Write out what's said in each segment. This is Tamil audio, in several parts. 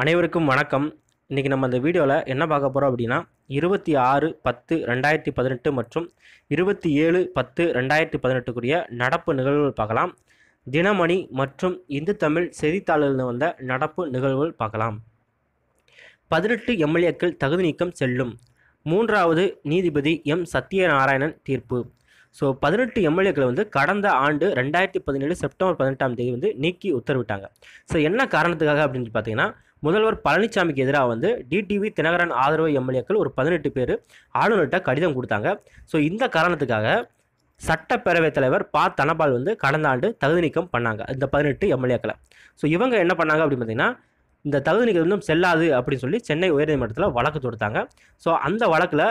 அனைவருக்கும் வணக்கம் இன்றைக்கி நம்ம இந்த வீடியோவில் என்ன பார்க்க போகிறோம் அப்படின்னா இருபத்தி ஆறு பத்து ரெண்டாயிரத்தி பதினெட்டு மற்றும் இருபத்தி ஏழு பத்து ரெண்டாயிரத்தி பதினெட்டுக்குரிய நடப்பு நிகழ்வுகள் பார்க்கலாம் தினமணி மற்றும் இந்து தமிழ் செய்தித்தாளிலிருந்து வந்த நடப்பு நிகழ்வுகள் பார்க்கலாம் பதினெட்டு எம்எல்ஏக்கள் தகுதி நீக்கம் செல்லும் மூன்றாவது நீதிபதி எம் சத்யநாராயணன் தீர்ப்பு ஸோ பதினெட்டு எம்எல்ஏக்களை வந்து கடந்த ஆண்டு ரெண்டாயிரத்தி பதினேழு செப்டம்பர் பதினெட்டாம் தேதி வந்து நீக்கி உத்தரவிட்டாங்க ஸோ என்ன காரணத்துக்காக அப்படின்னு பார்த்தீங்கன்னா முதல்வர் பழனிசாமிக்கு எதிராக வந்து டிடிவி தினகரன் ஆதரவு எம்எல்ஏக்கள் ஒரு பதினெட்டு பேர் ஆளுநர்கிட்ட கடிதம் கொடுத்தாங்க ஸோ இந்த காரணத்துக்காக சட்டப்பேரவைத் தலைவர் பா தனபால் வந்து கடந்த ஆண்டு தகுதி நீக்கம் பண்ணாங்க இந்த பதினெட்டு எம்எல்ஏக்களை ஸோ இவங்க என்ன பண்ணாங்க அப்படின்னு பார்த்தீங்கன்னா இந்த தகுதி நீக்கம் இன்னும் செல்லாது அப்படின்னு சொல்லி சென்னை உயர்நீதிமன்றத்தில் வழக்கு தொடுத்தாங்க ஸோ அந்த வழக்கில்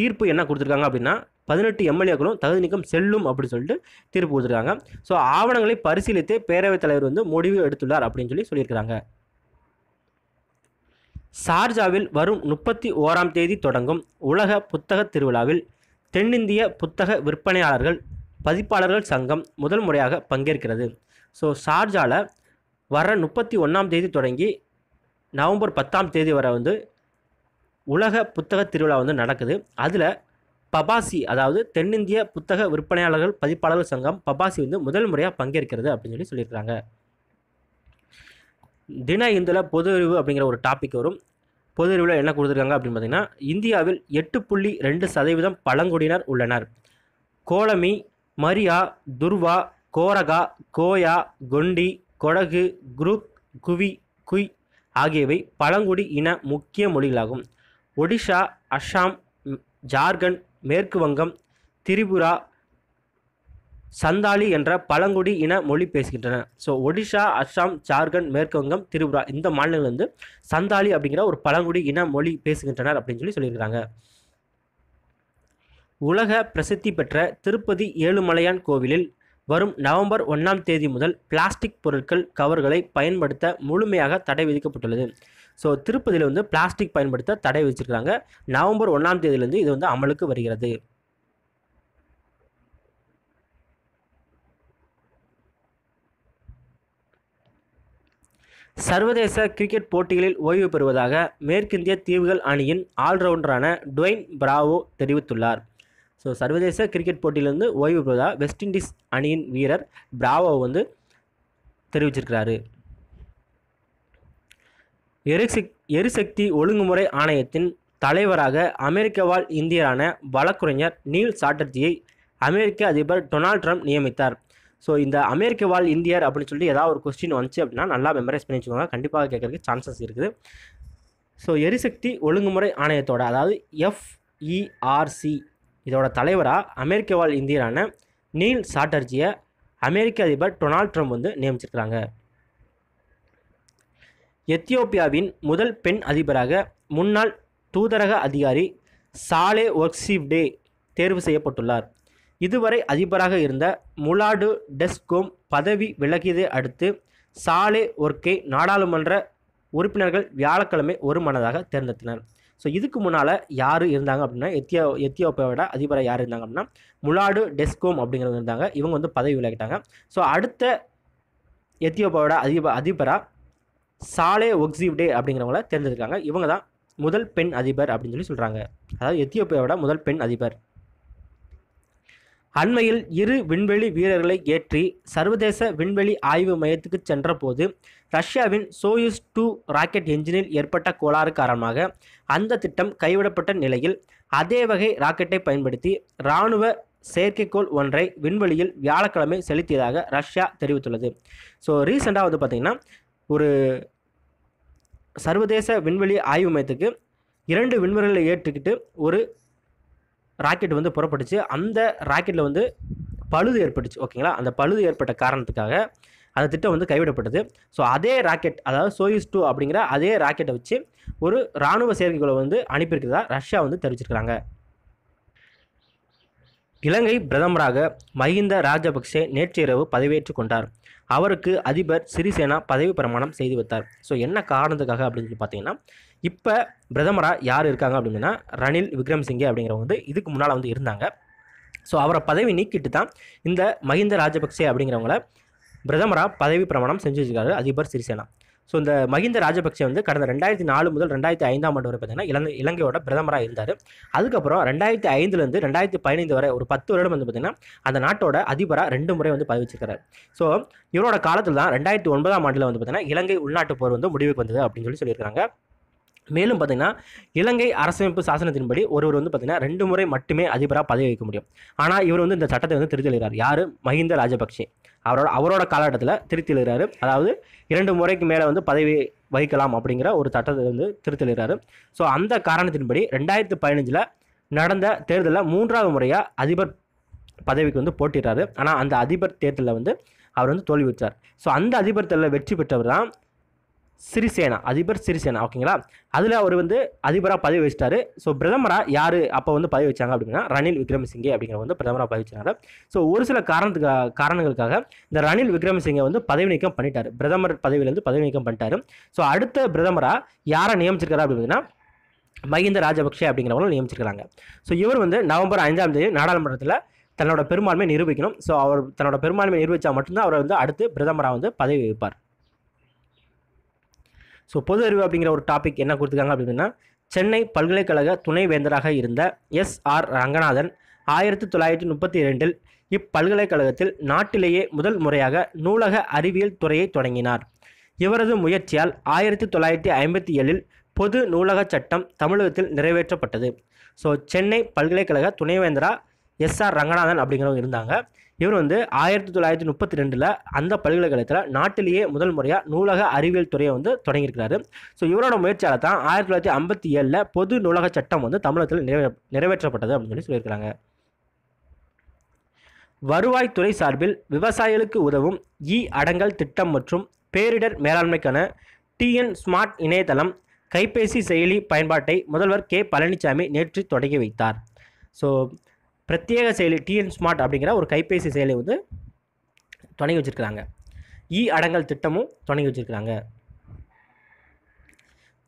தீர்ப்பு என்ன கொடுத்துருக்காங்க அப்படின்னா பதினெட்டு எம்எல்ஏக்களும் தகுதி நீக்கம் செல்லும் அப்படின்னு சொல்லிட்டு தீர்ப்பு கொடுத்துருக்காங்க ஸோ ஆவணங்களை பரிசீலித்து பேரவைத் தலைவர் வந்து முடிவு எடுத்துள்ளார் அப்படின்னு சொல்லி சொல்லியிருக்கிறாங்க சார்ஜாவில் வரும் முப்பத்தி ஓராம் தேதி தொடங்கும் உலக புத்தக திருவிழாவில் தென்னிந்திய புத்தக விற்பனையாளர்கள் பதிப்பாளர்கள் சங்கம் முதல் முறையாக பங்கேற்கிறது ஸோ ஷார்ஜாவில் வர முப்பத்தி ஒன்றாம் தேதி தொடங்கி நவம்பர் பத்தாம் தேதி வரை வந்து உலக புத்தக திருவிழா வந்து நடக்குது அதில் பபாசி அதாவது தென்னிந்திய புத்தக விற்பனையாளர்கள் பதிப்பாளர்கள் சங்கம் பபாசி வந்து முதல் முறையாக பங்கேற்கிறது அப்படின்னு சொல்லி சொல்லியிருக்கிறாங்க தின இந்தில் பொது அறிவு அப்படிங்கிற ஒரு டாபிக் வரும் பொது அறிவில் என்ன கொடுத்துருக்காங்க அப்படின்னு பார்த்தீங்கன்னா இந்தியாவில் எட்டு புள்ளி ரெண்டு சதவீதம் பழங்குடியினர் உள்ளனர் கோலமி மரியா துர்வா கோரகா கோயா கொண்டி கொடகு குருக் குவி குய் ஆகியவை பழங்குடி இன முக்கிய மொழிகளாகும் ஒடிஷா அஸ்ஸாம் ஜார்க்கண்ட் மேற்கு வங்கம் திரிபுரா சந்தாலி என்ற பழங்குடி இன மொழி பேசுகின்றன ஸோ ஒடிஷா அஸ்ஸாம் ஜார்க்கண்ட் மேற்குவங்கம் திரிபுரா இந்த மாநிலங்கள் வந்து சந்தாலி அப்படிங்கிற ஒரு பழங்குடி இன மொழி பேசுகின்றனர் அப்படின்னு சொல்லி சொல்லியிருக்கிறாங்க உலக பிரசித்தி பெற்ற திருப்பதி ஏழுமலையான் கோவிலில் வரும் நவம்பர் ஒன்றாம் தேதி முதல் பிளாஸ்டிக் பொருட்கள் கவர்களை பயன்படுத்த முழுமையாக தடை விதிக்கப்பட்டுள்ளது ஸோ திருப்பதியில் வந்து பிளாஸ்டிக் பயன்படுத்த தடை விதிச்சிருக்கிறாங்க நவம்பர் ஒன்றாம் தேதியிலேருந்து இது வந்து அமலுக்கு வருகிறது சர்வதேச கிரிக்கெட் போட்டிகளில் ஓய்வு பெறுவதாக மேற்கிந்திய தீவுகள் அணியின் ஆல்ரவுண்டரான டுவைன் பிராவோ தெரிவித்துள்ளார் ஸோ சர்வதேச கிரிக்கெட் போட்டியிலிருந்து ஓய்வு பெறுவதாக வெஸ்ட் இண்டீஸ் அணியின் வீரர் பிராவோ வந்து தெரிவிச்சிருக்கிறாரு எரிசக் எரிசக்தி ஒழுங்குமுறை ஆணையத்தின் தலைவராக அமெரிக்க வாழ் இந்தியரான வழக்குரைஞர் நீல் சாட்டர்ஜியை அமெரிக்க அதிபர் டொனால்ட் ட்ரம்ப் நியமித்தார் ஸோ இந்த அமெரிக்க வாழ் இந்தியர் அப்படின்னு சொல்லி ஏதாவது ஒரு கொஸ்டின் வந்துச்சு அப்படின்னா நல்லா மெமரைஸ் பண்ணி வச்சுக்கோங்க கண்டிப்பாக கேட்குறதுக்கு சான்சஸ் இருக்குது ஸோ எரிசக்தி ஒழுங்குமுறை ஆணையத்தோட அதாவது எஃப்இஆர்சி e இதோட தலைவராக அமெரிக்க வாழ் இந்தியரான நீல் சாட்டர்ஜியை அமெரிக்க அதிபர் டொனால்ட் ட்ரம்ப் வந்து நியமிச்சிருக்கிறாங்க எத்தியோப்பியாவின் முதல் பெண் அதிபராக முன்னாள் தூதரக அதிகாரி சாலே ஒர்க்ஸிவ்டே தேர்வு செய்யப்பட்டுள்ளார் இதுவரை அதிபராக இருந்த முலாடு டெஸ்கோம் பதவி விலகியதை அடுத்து சாலே ஒர்க்கை நாடாளுமன்ற உறுப்பினர்கள் வியாழக்கிழமை ஒரு மனதாக தேர்ந்தெடுத்தனர் ஸோ இதுக்கு முன்னால் யார் இருந்தாங்க அப்படின்னா எத்தியோ எத்தியோப்பியாவோட அதிபராக யார் இருந்தாங்க அப்படின்னா முலாடு டெஸ்கோம் அப்படிங்கிறது இருந்தாங்க இவங்க வந்து பதவி விலகிட்டாங்க ஸோ அடுத்த எத்தியோப்பியாவோட அதிப அதிபராக சாலே டே அப்படிங்கிறவங்கள தேர்ந்தெடுக்காங்க இவங்க தான் முதல் பெண் அதிபர் அப்படின்னு சொல்லி சொல்கிறாங்க அதாவது எத்தியோப்பியாவோட முதல் பெண் அதிபர் அண்மையில் இரு விண்வெளி வீரர்களை ஏற்றி சர்வதேச விண்வெளி ஆய்வு மையத்துக்கு சென்றபோது ரஷ்யாவின் சோயுஸ் டூ ராக்கெட் என்ஜினில் ஏற்பட்ட கோளாறு காரணமாக அந்த திட்டம் கைவிடப்பட்ட நிலையில் அதே வகை ராக்கெட்டை பயன்படுத்தி இராணுவ செயற்கைக்கோள் ஒன்றை விண்வெளியில் வியாழக்கிழமை செலுத்தியதாக ரஷ்யா தெரிவித்துள்ளது ஸோ ரீசெண்டாக வந்து பார்த்திங்கன்னா ஒரு சர்வதேச விண்வெளி ஆய்வு மையத்துக்கு இரண்டு விண்வெளிகளை ஏற்றுக்கிட்டு ஒரு ராக்கெட் வந்து புறப்பட்டுச்சு அந்த ராக்கெட்டில் வந்து பழுது ஏற்பட்டுச்சு ஓகேங்களா அந்த பழுது ஏற்பட்ட காரணத்துக்காக அந்த திட்டம் வந்து கைவிடப்பட்டது ஸோ அதே ராக்கெட் அதாவது சோயிஸ் டூ அப்படிங்கிற அதே ராக்கெட்டை வச்சு ஒரு இராணுவ செயற்கைகளை வந்து அனுப்பியிருக்கிறதா ரஷ்யா வந்து தெரிவிச்சிருக்கிறாங்க இலங்கை பிரதமராக மஹிந்த ராஜபக்சே நேற்று இரவு பதவியேற்றுக் கொண்டார் அவருக்கு அதிபர் சிறிசேனா பதவி பிரமாணம் செய்து வைத்தார் ஸோ என்ன காரணத்துக்காக அப்படின்னு சொல்லி பார்த்தீங்கன்னா இப்போ பிரதமராக யார் இருக்காங்க அப்படின்னா ரணில் விக்ரம்சிங்கே அப்படிங்கிறவங்க வந்து இதுக்கு முன்னால் வந்து இருந்தாங்க ஸோ அவரை பதவி நீக்கிட்டு தான் இந்த மஹிந்த ராஜபக்சே அப்படிங்கிறவங்கள பிரதமராக பதவி பிரமாணம் செஞ்சு வச்சுருக்காரு அதிபர் சிறிசேனா ஸோ இந்த மஹிந்த ராஜபக்சே வந்து கடந்த ரெண்டாயிரத்தி நாலு முதல் ரெண்டாயிரத்தி ஐந்தாம் ஆண்டு வரை பார்த்தீங்கன்னா இலங்கை இலங்கையோட பிரதமராக இருந்தார் அதுக்கப்புறம் ரெண்டாயிரத்தி ஐந்துலேருந்து ரெண்டாயிரத்தி பதினைந்து வரை ஒரு பத்து வருடம் வந்து பார்த்திங்கன்னா அந்த நாட்டோட அதிபராக ரெண்டு முறை வந்து பதவிச்சிருக்கிறார் ஸோ இவரோட காலத்தில் தான் ரெண்டாயிரத்தி ஒன்பதாம் ஆண்டில் வந்து பார்த்திங்கன்னா இலங்கை உள்நாட்டு போர் வந்து முடிவுக்கு வந்தது அப்படின்னு சொல்லி சொல்லியிருக்காங்க மேலும் பார்த்திங்கன்னா இலங்கை அரசமைப்பு சாசனத்தின்படி ஒருவர் வந்து பார்த்திங்கன்னா ரெண்டு முறை மட்டுமே அதிபராக பதவி வைக்க முடியும் ஆனால் இவர் வந்து இந்த சட்டத்தை வந்து திருத்தலுகிறார் யார் மஹிந்த ராஜபக்சே அவரோட அவரோட காலகட்டத்தில் திருத்திழுகிறாரு அதாவது இரண்டு முறைக்கு மேலே வந்து பதவி வகிக்கலாம் அப்படிங்கிற ஒரு சட்டத்தை வந்து திருத்தலிடுறாரு ஸோ அந்த காரணத்தின்படி ரெண்டாயிரத்து பதினஞ்சில் நடந்த தேர்தலில் மூன்றாவது முறையாக அதிபர் பதவிக்கு வந்து போட்டிடுறாரு ஆனால் அந்த அதிபர் தேர்தலில் வந்து அவர் வந்து தோல்வி வச்சார் ஸோ அந்த அதிபர் தேர்தலில் வெற்றி பெற்றவர் தான் சிறிசேனா அதிபர் சிறிசேனா ஓகேங்களா அதில் அவர் வந்து அதிபராக பதவி வச்சிட்டார் ஸோ பிரதமராக யார் அப்போ வந்து பதவி வச்சாங்க அப்படின்னா ரணில் விக்ரமசிங்கே அப்படிங்கிற வந்து பிரதமராக பதவி வச்சாங்க ஸோ ஒரு சில காரணத்துக்காக காரணங்களுக்காக இந்த ரணில் விக்ரமசிங்கே வந்து பதவி நீக்கம் பண்ணிட்டார் பிரதமர் பதவியிலேருந்து பதவி நீக்கம் பண்ணிட்டார் ஸோ அடுத்த பிரதமராக யாரை நியமிச்சிருக்காரு அப்படின்னா மஹிந்த ராஜபக்ஷே அப்படிங்கிறவங்களும் நியமிச்சிருக்கிறாங்க ஸோ இவர் வந்து நவம்பர் ஐந்தாம் தேதி நாடாளுமன்றத்தில் தன்னோட பெரும்பான்மையை நிரூபிக்கணும் ஸோ அவர் தன்னோட பெரும்பான்மையை நிரூபித்தால் மட்டும்தான் அவர் வந்து அடுத்து பிரதமராக வந்து பதவி வைப்பார் ஸோ பொது அறிவு அப்படிங்கிற ஒரு டாபிக் என்ன கொடுத்துருக்காங்க அப்படின்னா சென்னை பல்கலைக்கழக துணைவேந்தராக இருந்த எஸ் ஆர் ரங்கநாதன் ஆயிரத்தி தொள்ளாயிரத்தி முப்பத்தி இரண்டில் இப்பல்கலைக்கழகத்தில் நாட்டிலேயே முதல் முறையாக நூலக அறிவியல் துறையை தொடங்கினார் இவரது முயற்சியால் ஆயிரத்தி தொள்ளாயிரத்தி ஐம்பத்தி ஏழில் பொது நூலக சட்டம் தமிழகத்தில் நிறைவேற்றப்பட்டது ஸோ சென்னை பல்கலைக்கழக துணைவேந்தரா எஸ் ஆர் ரங்கநாதன் அப்படிங்கிறவங்க இருந்தாங்க இவர் வந்து ஆயிரத்தி தொள்ளாயிரத்தி முப்பத்தி ரெண்டில் அந்த பல்கலைக்கழகத்தில் நாட்டிலேயே முதல் முறையாக நூலக அறிவியல் துறையை வந்து தொடங்கியிருக்கிறாரு ஸோ இவரோட முயற்சியால் தான் ஆயிரத்தி தொள்ளாயிரத்தி ஐம்பத்தி ஏழில் பொது நூலக சட்டம் வந்து தமிழகத்தில் நிறைவே நிறைவேற்றப்பட்டது அப்படின்னு சொல்லி சொல்லியிருக்கிறாங்க வருவாய்த்துறை சார்பில் விவசாயிகளுக்கு உதவும் இ அடங்கல் திட்டம் மற்றும் பேரிடர் மேலாண்மைக்கான டிஎன் ஸ்மார்ட் இணையதளம் கைபேசி செயலி பயன்பாட்டை முதல்வர் கே பழனிசாமி நேற்று தொடங்கி வைத்தார் ஸோ பிரத்யேக செயலி டிஎன் ஸ்மார்ட் அப்படிங்கிற ஒரு கைபேசி செயலை வந்து தொடங்கி வச்சுருக்கிறாங்க இ அடங்கல் திட்டமும் தொடங்கி வச்சுருக்கிறாங்க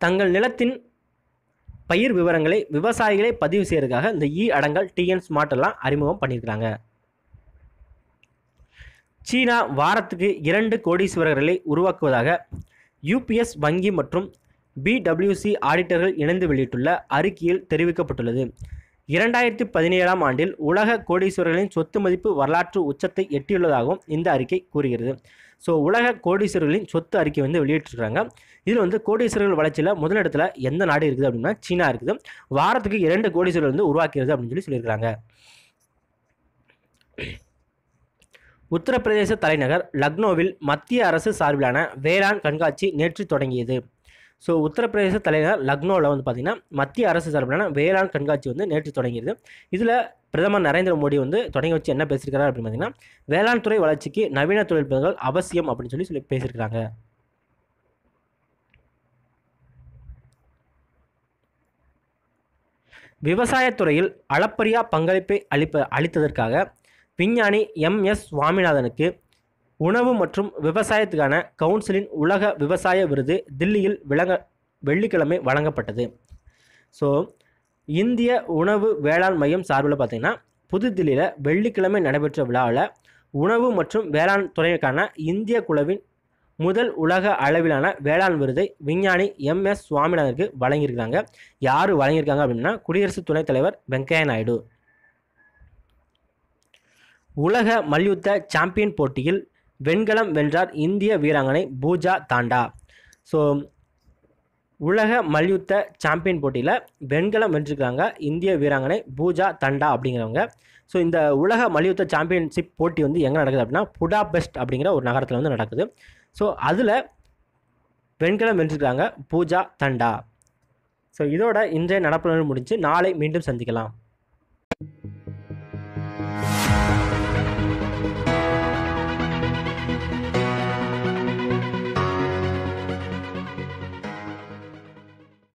தங்கள் நிலத்தின் பயிர் விவரங்களை விவசாயிகளை பதிவு செய்கிறதுக்காக இந்த இ அடங்கல் டிஎன் ஸ்மார்ட் எல்லாம் அறிமுகம் பண்ணியிருக்கிறாங்க சீனா வாரத்துக்கு இரண்டு கோடீஸ்வரர்களை உருவாக்குவதாக யூபிஎஸ் வங்கி மற்றும் பிடபிள்யூசி ஆடிட்டர்கள் இணைந்து வெளியிட்டுள்ள அறிக்கையில் தெரிவிக்கப்பட்டுள்ளது இரண்டாயிரத்தி பதினேழாம் ஆண்டில் உலக கோடீஸ்வரர்களின் சொத்து மதிப்பு வரலாற்று உச்சத்தை எட்டியுள்ளதாகவும் இந்த அறிக்கை கூறுகிறது ஸோ உலக கோடீஸ்வரர்களின் சொத்து அறிக்கை வந்து வெளியிட்டிருக்காங்க இதில் வந்து கோடீஸ்வரர்கள் வளர்ச்சியில் முதலிடத்தில் எந்த நாடு இருக்குது அப்படின்னா சீனா இருக்குது வாரத்துக்கு இரண்டு கோடீஸ்வரர்கள் வந்து உருவாக்கிறது அப்படின்னு சொல்லி சொல்லியிருக்கிறாங்க உத்தரப்பிரதேச தலைநகர் லக்னோவில் மத்திய அரசு சார்பிலான வேளாண் கண்காட்சி நேற்று தொடங்கியது ஸோ உத்தரப்பிரதேச தலைநகர் லக்னோவில் வந்து பார்த்திங்கன்னா மத்திய அரசு சார்பிலான வேளாண் கண்காட்சி வந்து நேற்று தொடங்கியது இதில் பிரதமர் நரேந்திர மோடி வந்து தொடங்கி வச்சு என்ன பேசியிருக்கிறார் அப்படின்னு பார்த்தீங்கன்னா வேளாண் துறை வளர்ச்சிக்கு நவீன தொழில்நுட்பங்கள் அவசியம் அப்படின்னு சொல்லி சொல்லி பேசியிருக்கிறாங்க விவசாயத்துறையில் அளப்பரியா பங்களிப்பை அளிப்ப அளித்ததற்காக விஞ்ஞானி எம் எஸ் சுவாமிநாதனுக்கு உணவு மற்றும் விவசாயத்துக்கான கவுன்சிலின் உலக விவசாய விருது தில்லியில் விளங்க வெள்ளிக்கிழமை வழங்கப்பட்டது ஸோ இந்திய உணவு வேளாண் மையம் சார்பில் பார்த்திங்கன்னா புதுதில்லியில் வெள்ளிக்கிழமை நடைபெற்ற விழாவில் உணவு மற்றும் வேளாண் துறைக்கான இந்திய குழுவின் முதல் உலக அளவிலான வேளாண் விருதை விஞ்ஞானி எம் எஸ் சுவாமிநாதனுக்கு வழங்கியிருக்காங்க யார் வழங்கியிருக்காங்க அப்படின்னா குடியரசு துணைத் தலைவர் வெங்கையா நாயுடு உலக மல்யுத்த சாம்பியன் போட்டியில் வெண்கலம் வென்றார் இந்திய வீராங்கனை பூஜா தாண்டா ஸோ உலக மல்யுத்த சாம்பியன் போட்டியில் வெண்கலம் வென்றிருக்காங்க இந்திய வீராங்கனை பூஜா தண்டா அப்படிங்கிறவங்க ஸோ இந்த உலக மல்யுத்த சாம்பியன்ஷிப் போட்டி வந்து எங்கே நடக்குது அப்படின்னா புடா பெஸ்ட் அப்படிங்கிற ஒரு நகரத்தில் வந்து நடக்குது ஸோ அதில் வெண்கலம் வென்றிருக்காங்க பூஜா தண்டா ஸோ இதோட இன்றைய நடப்புணர்வு முடிஞ்சு நாளை மீண்டும் சந்திக்கலாம்